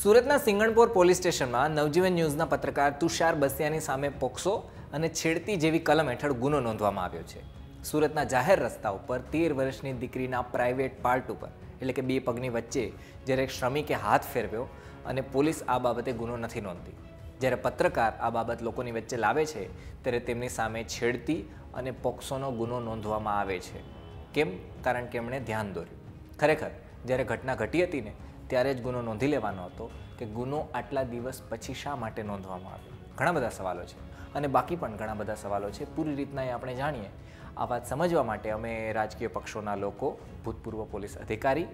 સુરતના સિંગણપોર પોલીસ સ્ટેશનમાં નવજીવન ન્યૂઝના પત્રકાર તુષાર બસિયાની સામે પોક્સો અને છેડતી જેવી કલમ હેઠળ ગુનો નોંધવામાં આવ્યો છે સુરતના જાહેર રસ્તા ઉપર તેર વર્ષની દીકરીના પ્રાઇવેટ પાર્ટ ઉપર એટલે કે બે પગની વચ્ચે જ્યારે એક શ્રમિકે હાથ ફેરવ્યો અને પોલીસ આ બાબતે ગુનો નથી નોંધતી જ્યારે પત્રકાર આ બાબત લોકોની વચ્ચે લાવે છે ત્યારે તેમની સામે છેડતી અને પોક્સોનો ગુનો નોંધવામાં આવે છે કેમ કારણ કે એમણે ધ્યાન દોર્યું ખરેખર જ્યારે ઘટના ઘટી હતી ને ત્યારે જ ગુનો નોંધી લેવાનો હતો કે ગુનો આટલા દિવસ પછી શા માટે નોંધવામાં આવ્યો ઘણા બધા સવાલો છે અને બાકી પણ ઘણા બધા સવાલો છે પૂરી રીતના એ આપણે જાણીએ આ વાત સમજવા માટે અમે રાજકીય પક્ષોના લોકો ભૂતપૂર્વ પોલીસ અધિકારી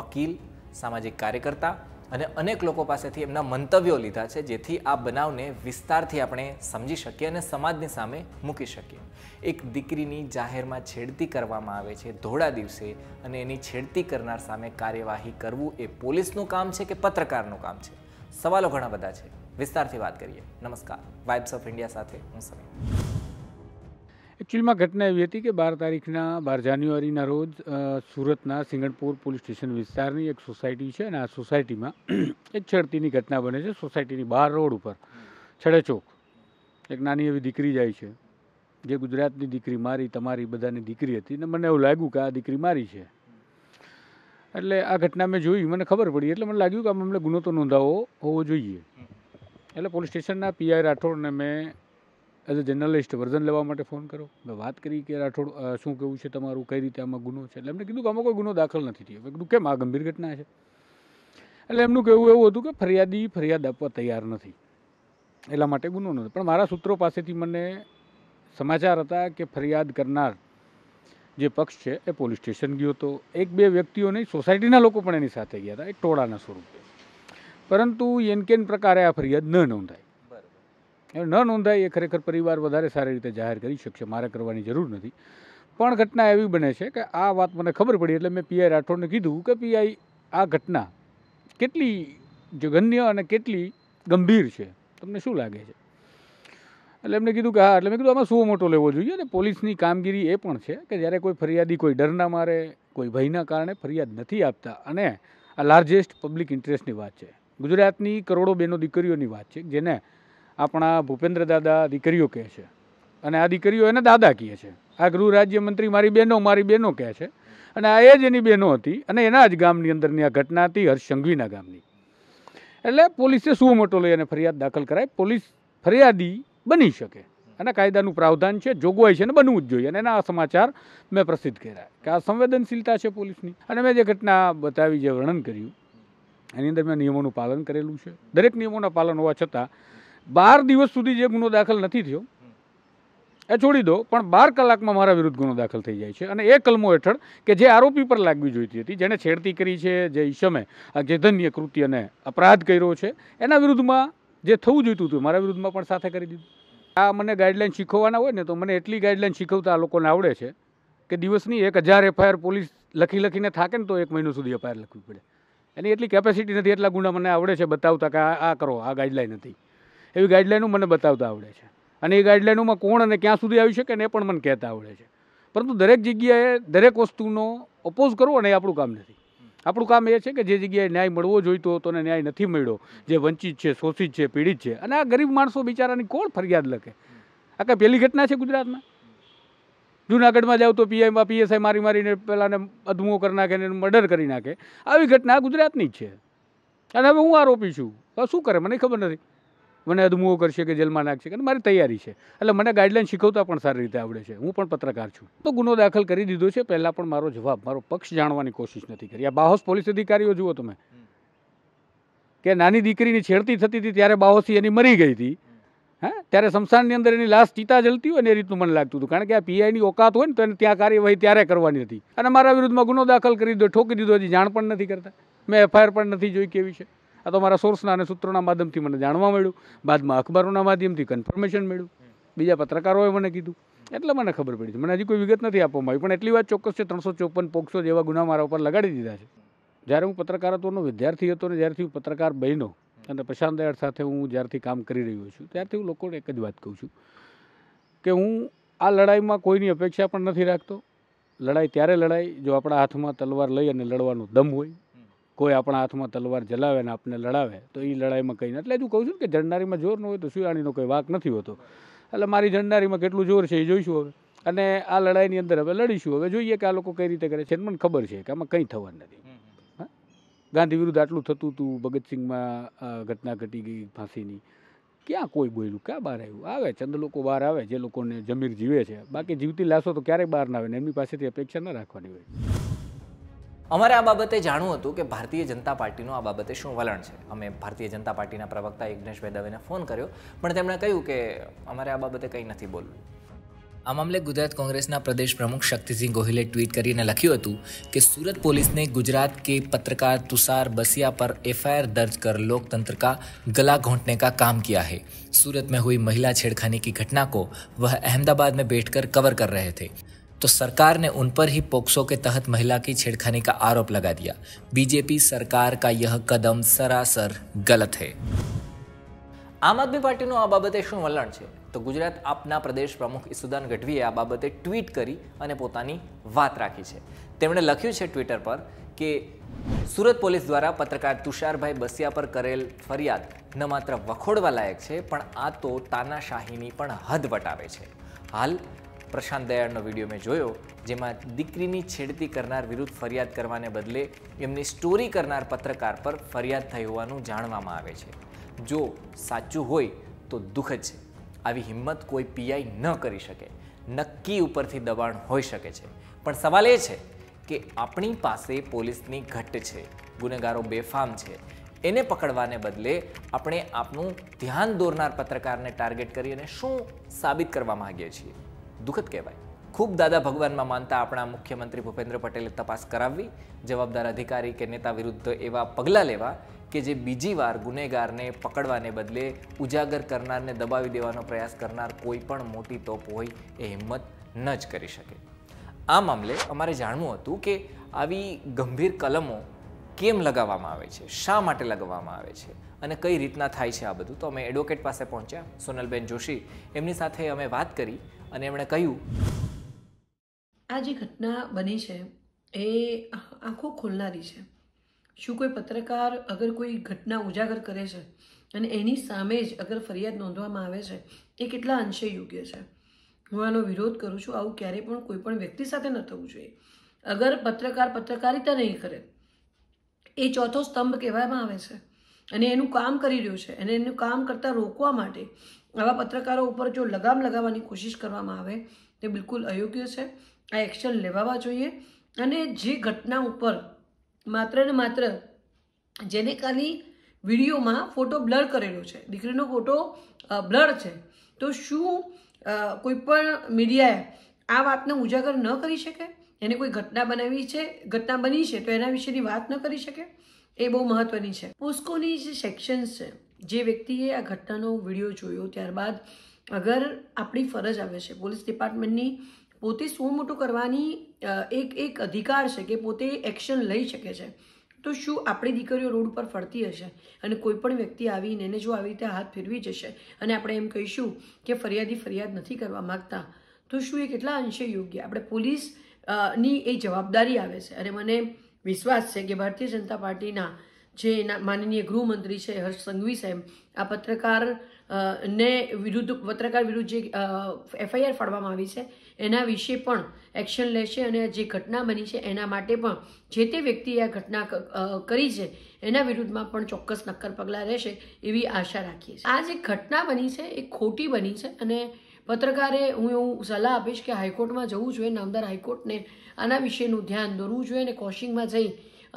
વકીલ સામાજિક કાર્યકર્તા અને અનેક લોકો પાસેથી એમના મંતવ્યો લીધા છે જેથી આ બનાવને વિસ્તારથી આપણે સમજી શકીએ અને સમાજની સામે મૂકી શકીએ એક દીકરીની જાહેરમાં છેડતી કરવામાં આવે છે ધોળા દિવસે અને એની છેડતી કરનાર સામે કાર્યવાહી કરવું એ પોલીસનું કામ છે કે પત્રકારનું કામ છે સવાલો ઘણા બધા છે વિસ્તારથી વાત કરીએ નમસ્કાર વાઇબ્સ ઓફ ઇન્ડિયા સાથે હું સમય એકચ્યુઅલીમાં ઘટના એવી હતી કે બાર તારીખના બાર જાન્યુઆરીના રોજ સુરતના સિંગણપુર પોલીસ સ્ટેશન વિસ્તારની એક સોસાયટી છે અને આ સોસાયટીમાં એક છડતીની ઘટના બને છે સોસાયટીની બહાર રોડ ઉપર છેડે ચોક એક નાની એવી દીકરી જાય છે જે ગુજરાતની દીકરી મારી તમારી બધાની દીકરી હતી ને મને એવું લાગ્યું કે આ દીકરી મારી છે એટલે આ ઘટના મેં જોઈ મને ખબર પડી એટલે મને લાગ્યું કે આ મામલે ગુનો તો નોંધાવો હોવો જોઈએ એટલે પોલીસ સ્ટેશનના પીઆઈ રાઠોડને મેં એઝ અ જર્નલિસ્ટ વર્ઝન લેવા માટે ફોન કરો મેં વાત કરી કે રાઠોડ શું કહેવું છે તમારું કઈ રીતે આમાં ગુનો છે એટલે એમને કીધું કે આમાં કોઈ ગુનો દાખલ નથી થયો મેં કીધું કેમ આ ગંભીર ઘટના છે એટલે એમનું કહેવું એવું હતું કે ફરિયાદી ફરિયાદ આપવા તૈયાર નથી એટલા માટે ગુનો નથી પણ મારા સૂત્રો પાસેથી મને સમાચાર હતા કે ફરિયાદ કરનાર જે પક્ષ છે એ પોલીસ સ્ટેશન ગયો હતો એક બે વ્યક્તિઓ નહીં સોસાયટીના લોકો પણ એની સાથે ગયા હતા એક ટોળાના સ્વરૂપે પરંતુ એન યેનકેન પ્રકારે આ ફરિયાદ ન નોંધાય ન નોંધાય એ ખરેખર પરિવાર વધારે સારી રીતે જાહેર કરી શકશે મારે કરવાની જરૂર નથી પણ ઘટના એવી બને છે કે આ વાત મને ખબર પડી એટલે મેં પીઆઈ રાઠોડને કીધું કે પીઆઈ આ ઘટના કેટલી જઘન્ય અને કેટલી ગંભીર છે તમને શું લાગે છે એટલે એમને કીધું કે હા એટલે મેં કીધું આમાં શું મોટો લેવો જોઈએ અને પોલીસની કામગીરી એ પણ છે કે જ્યારે કોઈ ફરિયાદી કોઈ ડરના મારે કોઈ ભયના કારણે ફરિયાદ નથી આપતા અને આ લાર્જેસ્ટ પબ્લિક ઇન્ટરેસ્ટની વાત છે ગુજરાતની કરોડો બેનો દીકરીઓની વાત છે જેને આપણા ભૂપેન્દ્ર દાદા દીકરીઓ કહે છે અને આ દીકરીઓ એને દાદા કહે છે આ ગૃહ રાજ્યમંત્રી મારી બહેનો મારી બહેનો કહે છે અને આ એ જ એની બહેનો હતી અને એના જ ગામની અંદરની આ ઘટના હતી હર્ષ સંઘવીના ગામની એટલે પોલીસે સુઓ મોટો લઈ અને ફરિયાદ દાખલ કરાય પોલીસ ફરિયાદી બની શકે અને કાયદાનું પ્રાવધાન છે જોગવાઈ છે અને બનવું જ જોઈએ અને એના આ સમાચાર મેં પ્રસિદ્ધ કર્યા કે આ સંવેદનશીલતા છે પોલીસની અને મેં જે ઘટના બતાવી જે વર્ણન કર્યું એની અંદર મેં નિયમોનું પાલન કરેલું છે દરેક નિયમોના પાલન હોવા છતાં બાર દિવસ સુધી જે ગુનો દાખલ નથી થયો એ છોડી દો પણ બાર કલાકમાં મારા વિરુદ્ધ ગુનો દાખલ થઈ જાય છે અને એ કલમો હેઠળ કે જે આરોપી પર લાગવી જોઈતી હતી જેણે છેડતી કરી છે જે ઈશમે આ જેધન્ય કૃત્ય અને અપરાધ કર્યો છે એના વિરુદ્ધમાં જે થવું જોઈતું હતું મારા વિરુદ્ધમાં પણ સાથે કરી દીધું આ મને ગાઈડલાઇન શીખવવાના હોય ને તો મને એટલી ગાઈડલાઇન શીખવતા આ લોકોને આવડે છે કે દિવસની એક હજાર એફઆઈઆર પોલીસ લખી લખીને થાકે ને તો એક મહિનો સુધી એફઆઈઆર લખવી પડે એની એટલી કેપેસિટી નથી એટલા ગુના મને આવડે છે બતાવતા કે આ કરો આ ગાઈડલાઇન હતી એવી ગાઈડલાઇનો મને બતાવતા આવડે છે અને એ ગાઈડલાઇનોમાં કોણ અને ક્યાં સુધી આવી શકે ને એ પણ મને કહેતા આવડે છે પરંતુ દરેક જગ્યાએ દરેક વસ્તુનો અપોઝ કરવો ને એ આપણું કામ નથી આપણું કામ એ છે કે જે જગ્યાએ ન્યાય મળવો જોઈતો હતો ને ન્યાય નથી મળ્યો જે વંચિત છે શોષિત છે પીડિત છે અને આ ગરીબ માણસો બિચારાની કોણ ફરિયાદ લખે આ કાંઈ પહેલી ઘટના છે ગુજરાતમાં જુનાગઢમાં જાવ તો પીઆઈમાં પીએસઆઈ મારી મારીને પહેલાંને અધમો કરી નાખે ને મર્ડર કરી નાખે આવી ઘટના ગુજરાતની જ છે અને હવે હું આરોપી છું શું કરે મને ખબર નથી મને અધમુઓ કરશે કે જેલમાં નાખશે કે મારી તૈયારી છે એટલે મને ગાઈડલાઈન શીખવતા પણ સારી રીતે આવડે છે હું પણ પત્રકાર છું તો ગુનો દાખલ કરી દીધો છે પહેલાં પણ મારો જવાબ મારો પક્ષ જાણવાની કોશિશ નથી કરી આ બાહોસ પોલીસ અધિકારીઓ જુઓ તમે કે નાની દીકરીની છેડતી થતી હતી ત્યારે બાહોસી એની મરી ગઈ હતી હા ત્યારે શમશાનની અંદર એની લાશ ચિતા જલતી હોય ને એ રીતનું મને લાગતું હતું કારણ કે આ પીઆઈની ઓકાત હોય ને તો એને ત્યાં કાર્યવાહી ત્યારે કરવાની હતી અને મારા વિરુદ્ધમાં ગુનો દાખલ કરી દીધો ઠોકી દીધો હજી જાણ પણ નથી કરતા મેં એફઆઈઆર પણ નથી જોઈ કેવી છે આ તો મારા સોર્સના અને સૂત્રોના માધ્યમથી મને જાણવા મળ્યું બાદમાં અખબારોના માધ્યમથી કન્ફર્મેશન મળ્યું બીજા પત્રકારોએ મને કીધું એટલે મને ખબર પડી મને હજી કોઈ વિગત નથી આપવામાં આવી પણ એટલી વાત ચોક્કસ છે ત્રણસો ચોપન પોક્સો જેવા ગુના મારા ઉપર લગાડી દીધા છે જ્યારે હું પત્રકારત્વનો વિદ્યાર્થી હતો ને જ્યારથી હું પત્રકાર બન્યો અને પ્રશાંત દયાળ સાથે હું જ્યારથી કામ કરી રહ્યો છું ત્યારથી હું લોકોને એક જ વાત કહું છું કે હું આ લડાઈમાં કોઈની અપેક્ષા પણ નથી રાખતો લડાઈ ત્યારે લડાઈ જો આપણા હાથમાં તલવાર લઈ અને લડવાનો દમ હોય કોઈ આપણા હાથમાં તલવાર જલાવે ને આપણને લડાવે તો એ લડાઈમાં કંઈ એટલે હું કહું છું કે ઝંડારીમાં જોર ન હોય તો સુયાણીનો કોઈ વાક નથી હોતો એટલે મારી ઝંડારીમાં કેટલું જોર છે એ જોઈશું હવે અને આ લડાઈની અંદર હવે લડીશું હવે જોઈએ કે આ લોકો કઈ રીતે કરે છે મને ખબર છે કે આમાં કંઈ થવાનું નથી ગાંધી વિરુદ્ધ આટલું થતું હતું ભગતસિંહમાં ઘટના ઘટી ગઈ ફાંસીની ક્યાં કોઈ બોલ્યું ક્યાં બહાર આવ્યું આવે ચંદ લોકો બહાર આવે જે લોકોને જમીર જીવે છે બાકી જીવતી લાશો તો ક્યારેય બહાર ના આવે ને એમની પાસેથી અપેક્ષા ન રાખવાની હોય અમારે આ બાબતે જાણવું હતું કે ભારતીય જનતા પાર્ટીનું આ બાબતે શું વલણ છે અમે ભારતીય જનતા પાર્ટીના પ્રવક્તા યજ્ઞેશભાઈ દવેને ફોન કર્યો પણ તેમણે કહ્યું કે અમારે આ બાબતે કંઈ નથી બોલવું આ મામલે ગુજરાત કોંગ્રેસના પ્રદેશ પ્રમુખ શક્તિસિંહ ગોહિલે ટ્વીટ કરીને લખ્યું હતું કે સુરત પોલીસને ગુજરાત કે પત્રકાર તુષાર બસિયા પર એફઆઈઆર દર્જ કર લોકતंत्र का गला घोंटने का काम किया है सूरत में हुई महिला छेड़खानी की घटना को वह अहमदाबाद में बैठकर कवर कर रहे थे तो सरकार ने उन पर ही पोक्सो के तहत महिला की छेड़खानी का आरोप लगा दिया बीजेपी सरकार का यह कदम सरासर गलत है આમ આદમી પાર્ટીનું આ બાબતે શું વલણ છે તો ગુજરાત આપના પ્રદેશ પ્રમુખ ઈસુદાન ગઢવીએ આ બાબતે ટ્વીટ કરી અને પોતાની વાત રાખી છે તેમણે લખ્યું છે ટ્વિટર પર કે સુરત પોલીસ દ્વારા પત્રકાર તુષારભાઈ બસિયા પર કરેલ ફરિયાદ ન માત્ર વખોડવા લાયક છે પણ આ તો તાનાશાહીની પણ હદ વટાવે છે હાલ પ્રશાંત દયાળનો વિડીયો મેં જોયો જેમાં દીકરીની છેડતી કરનાર વિરુદ્ધ ફરિયાદ કરવાને બદલે એમની સ્ટોરી કરનાર પત્રકાર પર ફરિયાદ થઈ હોવાનું જાણવામાં આવે છે જો સાચું હોય તો દુઃખ જ છે આવી હિંમત કોઈ પીઆઈ ન કરી શકે નક્કી ઉપરથી દબાણ હોઈ શકે છે પણ સવાલ એ છે કે આપણી પાસે પોલીસની ઘટ છે ગુનેગારો બેફામ છે એને પકડવાને બદલે આપણે આપણું ધ્યાન દોરનાર પત્રકારને ટાર્ગેટ કરી અને શું સાબિત કરવા માગીએ છીએ દુઃખદ કહેવાય ખૂબ દાદા ભગવાનમાં માનતા આપણા મુખ્યમંત્રી ભૂપેન્દ્ર પટેલે તપાસ કરાવવી જવાબદાર અધિકારી કે નેતા વિરુદ્ધ એવા પગલાં લેવા કે જે બીજી વાર ગુનેગારને પકડવાને બદલે ઉજાગર કરનારને દબાવી દેવાનો પ્રયાસ કરનાર કોઈ પણ મોટી તોપ હોય એ હિંમત ન જ કરી શકે આ મામલે અમારે જાણવું હતું કે આવી ગંભીર કલમો કેમ લગાવવામાં આવે છે શા માટે લગાવવામાં આવે છે અને કઈ રીતના થાય છે આ બધું તો અમે એડવોકેટ પાસે પહોંચ્યા સોનલબેન જોશી એમની સાથે અમે વાત કરી અને એમણે કહ્યું આ જે ઘટના બની છે એ આંખો ખોલનારી છે શું કોઈ પત્રકાર અગર કોઈ ઘટના ઉજાગર કરે છે અને એની સામે જ અગર ફરિયાદ નોંધવામાં આવે છે એ કેટલા અંશે યોગ્ય છે હું આનો વિરોધ કરું છું આવું ક્યારેય પણ કોઈ પણ વ્યક્તિ સાથે ન થવું જોઈએ અગર પત્રકાર પત્રકારિતા નહીં કરે એ ચોથો સ્તંભ કહેવામાં આવે છે અને એનું કામ કરી રહ્યું છે અને એનું કામ કરતાં રોકવા માટે આવા પત્રકારો ઉપર જો લગામ લગાવવાની કોશિશ કરવામાં આવે તે બિલકુલ અયોગ્ય છે આ એક્શન લેવાવા જોઈએ અને જે ઘટના ઉપર માત્ર ને માત્ર જેને ખાલી વિડીયોમાં ફોટો બ્લર કરેલો છે દીકરીનો ફોટો બ્લર છે તો શું કોઈ પણ મીડિયાએ આ વાતને ઉજાગર ન કરી શકે એને કોઈ ઘટના બનાવી છે ઘટના બની છે તો એના વિશેની વાત ન કરી શકે એ બહુ મહત્વની છે પોસ્કોની જે સેક્શન્સ છે જે વ્યક્તિએ આ ઘટનાનો વિડીયો જોયો ત્યારબાદ અગર આપણી ફરજ આવે છે પોલીસ ડિપાર્ટમેન્ટની પોતે શું મોટું કરવાની એક એક અધિકાર છે કે પોતે એક્શન લઈ શકે છે તો શું આપણી દીકરીઓ રોડ પર ફરતી હશે અને કોઈ પણ વ્યક્તિ આવીને એને જો આવી રીતે હાથ ફેરવી જશે અને આપણે એમ કહીશું કે ફરિયાદી ફરિયાદ નથી કરવા માગતા તો શું એ કેટલા અંશે યોગ્ય આપણે પોલીસની એ જવાબદારી આવે છે અને મને વિશ્વાસ છે કે ભારતીય જનતા પાર્ટીના જે માનનીય ગૃહમંત્રી છે હર્ષ સંઘવી સાહેબ આ પત્રકાર ને વિરુદ્ધ પત્રકાર વિરુદ્ધ જે એફઆઈઆર ફાડવામાં આવી છે એના વિશે પણ એક્શન લેશે અને જે ઘટના બની છે એના માટે પણ જે તે વ્યક્તિએ આ ઘટના કરી છે એના વિરુદ્ધમાં પણ ચોક્કસ નક્કર પગલાં રહેશે એવી આશા રાખીએ છીએ આ જે ઘટના બની છે એ ખોટી બની છે અને પત્રકારે હું એવું સલાહ આપીશ કે હાઈકોર્ટમાં જવું જોઈએ નામદાર હાઈકોર્ટને આના વિશેનું ધ્યાન દોરવું જોઈએ અને કોશિંગમાં જઈ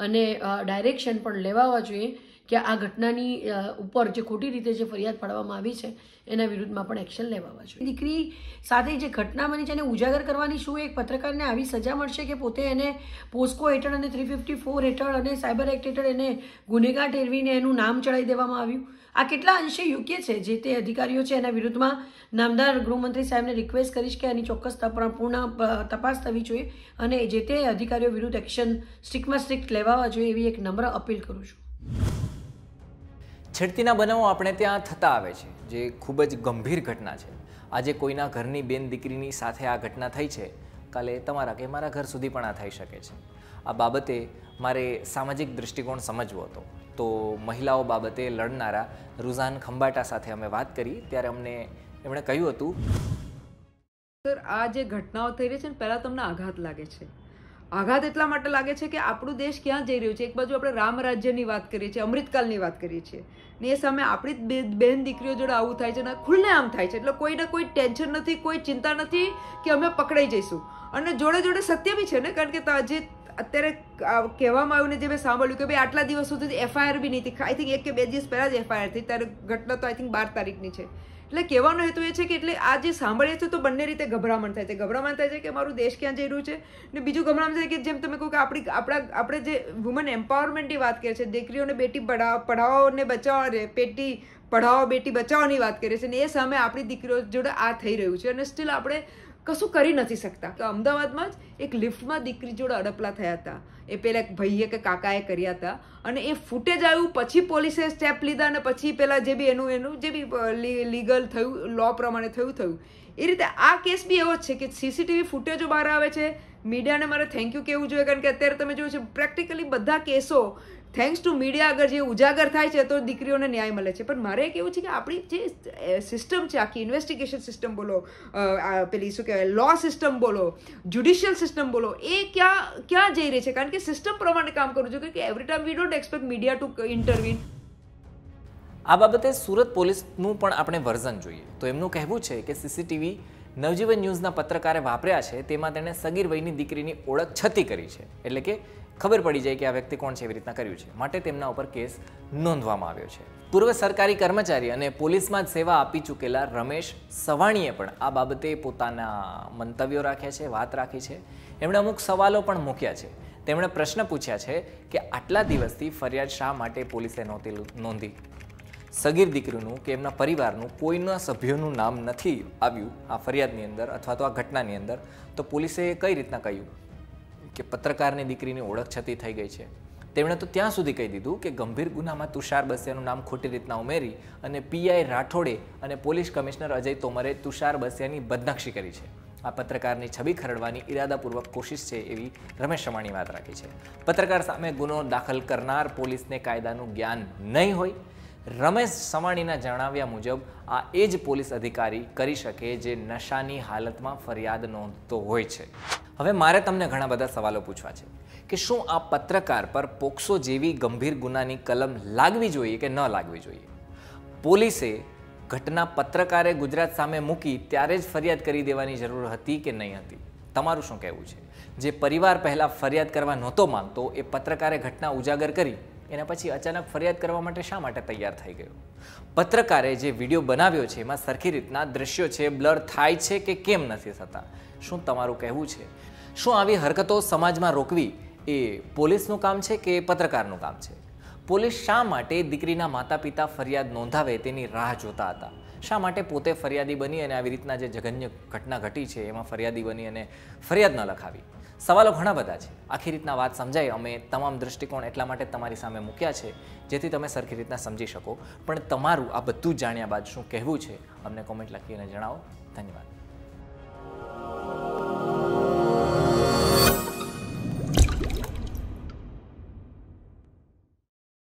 અને ડાયરેક્શન પણ લેવાવા જોઈએ કે આ ઘટનાની ઉપર જે ખોટી રીતે જે ફરિયાદ પાડવામાં આવી છે એના વિરુદ્ધમાં પણ એક્શન લેવામાં જોઈએ દીકરી સાથે જે ઘટના બની છે એને ઉજાગર કરવાની શું એક પત્રકારને આવી સજા મળશે કે પોતે એને પોસ્કો હેઠળ અને થ્રી ફિફ્ટી ફોર હેઠળ અને સાયબર એક્ટ હેઠળ એને ગુનેગાર ઠેરવીને એનું નામ ચડાવી દેવામાં આવ્યું આ કેટલા અંશે યોગ્ય છે જે તે અધિકારીઓ છે એના વિરુદ્ધમાં નામદાર ગૃહમંત્રી સાહેબને રિક્વેસ્ટ કરીશ કે આની ચોક્કસ પૂર્ણ તપાસ થવી જોઈએ અને જે તે અધિકારીઓ વિરુદ્ધ એક્શન સ્ટ્રિક્ટમાં સ્ટ્રિક્ટ લેવાવા જોઈએ એવી એક નમ્ર અપીલ કરું છું છેડતીના બનાવો આપણે ત્યાં થતા આવે છે જે ખૂબ જ ગંભીર ઘટના છે આજે કોઈના ઘરની બેન દીકરીની સાથે આ ઘટના થઈ છે કાલે તમારા કે મારા ઘર સુધી પણ આ થઈ શકે છે આ બાબતે મારે સામાજિક દૃષ્ટિકોણ સમજવો હતો તો મહિલાઓ બાબતે લડનારા રુઝાન ખંબાટા સાથે અમે વાત કરી ત્યારે અમને એમણે કહ્યું હતું સર આ જે ઘટનાઓ થઈ રહી છે ને પહેલાં તમને આઘાત લાગે છે આઘાત એટલા માટે લાગે છે કે આપણું દેશ ક્યાં જઈ રહ્યું છે એક બાજુ આપણે રામ રાજ્યની વાત કરીએ છીએ અમૃતકાલની વાત કરીએ છીએ ને એ સામે આપણી બેન દીકરીઓ જોડે આવું થાય છે અને ખુલ્લે આમ થાય છે એટલે કોઈને કોઈ ટેન્શન નથી કોઈ ચિંતા નથી કે અમે પકડાઈ જઈશું અને જોડે જોડે સત્ય બી છે ને કારણ કે જે અત્યારે કહેવામાં આવ્યું ને જે મેં સાંભળ્યું કે ભાઈ આટલા દિવસ સુધી એફઆઈઆર બી નહીં થઈ આઈ થિંક એક કે બે દિવસ પહેલાં જ એફઆઈઆર થઈ ત્યારે ઘટના તો આઈ થિંક બાર તારીખની છે એટલે કહેવાનો હેતુ એ છે કે એટલે આ જે સાંભળીએ છીએ તો બંને રીતે ગભરામણ થાય છે ગભરામણ થાય છે કે મારું દેશ ક્યાં જઈ રહ્યું છે ને બીજું ગભરામણ થાય કે જેમ તમે કહો કે આપણી આપણા આપણે જે વુમન એમ્પાવરમેન્ટની વાત કરીએ છીએ દીકરીઓને બેટી પઢાવ પઢાવો બચાવવા પેટી પઢાવો બેટી બચાવોની વાત કરીએ છીએ ને એ સામે આપણી દીકરીઓ જોડે આ થઈ રહ્યું છે અને સ્ટીલ આપણે કશું કરી નથી શકતા અમદાવાદમાં જ એક લિફ્ટમાં દીકરી જોડે અડપલા થયા હતા એ પેલા ભાઈએ કે કાકાએ કર્યા હતા અને એ ફૂટેજ આવ્યું પછી પોલીસે સ્ટેપ લીધા અને પછી પેલા જે બી એનું એનું જે બી લીગલ થયું લો પ્રમાણે થયું થયું એ રીતે આ કેસ બી એવો જ છે કે સીસીટીવી ફૂટેજો બહાર આવે છે મીડિયાને મારે થેન્ક યુ કહેવું જોઈએ કારણ કે અત્યારે તમે જોયું છે પ્રેક્ટિકલી બધા કેસો થેન્ક્સ ટુ મીડિયા અગર જે ઉજાગર થાય છે તો દીકરીઓને ન્યાય મળે છે પણ મારે કેવું છે કે આપણી જે સિસ્ટમ છે આખી ઇન્વેસ્ટિગેશન સિસ્ટમ બોલો પેલી શું કહેવાય લો સિસ્ટમ બોલો જ્યુડિશિયલ સિસ્ટમ બોલો એ ક્યાં ક્યાં જઈ રહી છે કારણ કે સિસ્ટમ પ્રમાણે કામ કરવું જોઈએ કે every time we don't expect media to interview આ બાબતે સુરત પોલીસનું પણ આપણે વર્ઝન જોઈએ તો એમનું કહેવું છે કે સીસીટીવી નવજીવન ન્યૂઝના પત્રકારે વાપર્યા છે તેમાં તેણે સગીર વયની દીકરીની ઓળખ છતી કરી છે એટલે કે ખબર પડી જાય કે આ વ્યક્તિ કોણ છે એવી રીતના કર્યું છે માટે તેમના ઉપર કેસ નોંધવામાં આવ્યો છે પૂર્વ સરકારી કર્મચારી અને પોલીસમાં જ સેવા આપી ચૂકેલા રમેશ સવાણીએ પણ આ બાબતે પોતાના મંતવ્યો રાખ્યા છે વાત રાખી છે એમણે અમુક સવાલો પણ મૂક્યા છે તેમણે પ્રશ્ન પૂછ્યા છે કે આટલા દિવસથી ફરિયાદ શા માટે પોલીસે નહોતી નોંધી સગીર દીકરીનું કે એમના પરિવારનું કોઈના સભ્યોનું નામ નથી આવ્યું આ ફરિયાદની અંદર અથવા તો આ ઘટનાની અંદર તો પોલીસે કઈ રીતના કહ્યું કે પત્રકારની દીકરીની ઓળખ છતી થઈ ગઈ છે તેમણે તો ત્યાં સુધી કહી દીધું કે ગંભીર ગુનામાં તુષાર બસિયાનું નામ ખોટી રીતના ઉમેરી અને પીઆઈ રાઠોડે અને પોલીસ કમિશનર અજય તોમરે તુષાર બસિયાની બદનક્ષી કરી છે આ પત્રકારની છબી ખરડવાની ઇરાદાપૂર્વક કોશિશ છે એવી રમેશ રમાણી વાત રાખી છે પત્રકાર સામે ગુનો દાખલ કરનાર પોલીસને કાયદાનું જ્ઞાન નહીં હોય રમેશ સવાણીના જણાવ્યા મુજબ આ એ જ પોલીસ અધિકારી કરી શકે જે નશાની હાલતમાં ફરિયાદ નોંધતો હોય છે હવે મારે તમને ઘણા બધા સવાલો પૂછવા છે કે શું આ પત્રકાર પર પોક્સો જેવી ગંભીર ગુનાની કલમ લાગવી જોઈએ કે ન લાગવી જોઈએ પોલીસે ઘટના પત્રકારે ગુજરાત સામે મૂકી ત્યારે જ ફરિયાદ કરી દેવાની જરૂર હતી કે નહીં હતી તમારું શું કહેવું છે જે પરિવાર પહેલાં ફરિયાદ કરવા નહોતો માનતો એ પત્રકારે ઘટના ઉજાગર કરી એના પછી અચાનક ફરિયાદ કરવા માટે શા માટે તૈયાર થઈ ગયો પત્રકારે જે વિડીયો બનાવ્યો છે એમાં સરખી રીતના દ્રશ્યો છે બ્લર થાય છે કે કેમ નથી થતા શું તમારું કહેવું છે શું આવી હરકતો સમાજમાં રોકવી એ પોલીસનું કામ છે કે પત્રકારનું કામ છે પોલીસ શા માટે દીકરીના માતા પિતા ફરિયાદ નોંધાવે તેની રાહ જોતા હતા શા માટે પોતે ફરિયાદી બની અને આવી રીતના જે જઘન્ય ઘટના ઘટી છે એમાં ફરિયાદી બની અને ફરિયાદ ન લખાવી સવાલો ઘણા બધા છે આખી રીતના વાત સમજાય અમે તમામ દૃષ્ટિકોણ એટલા માટે તમારી સામે મૂક્યા છે જેથી તમે સરખી રીતના સમજી શકો પણ તમારું આ બધું જાણ્યા બાદ શું કહેવું છે અમને કોમેન્ટ લખીને જણાવો ધન્યવાદ